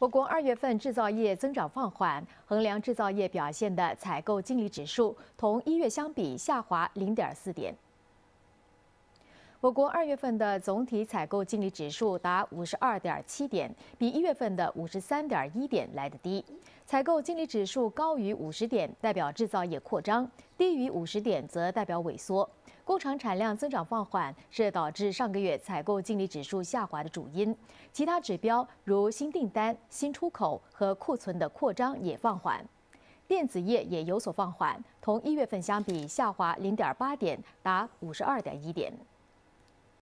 我国二月份制造业增长放缓，衡量制造业表现的采购经理指数同一月相比下滑零点四点。我国二月份的总体采购经理指数达五十二点七点，比一月份的五十三点一点来得低。采购经理指数高于五十点，代表制造业扩张；低于五十点则代表萎缩。工厂产量增长放缓是导致上个月采购经理指数下滑的主因。其他指标如新订单、新出口和库存的扩张也放缓。电子业也有所放缓，同一月份相比下滑零点八点，达五十二点一点。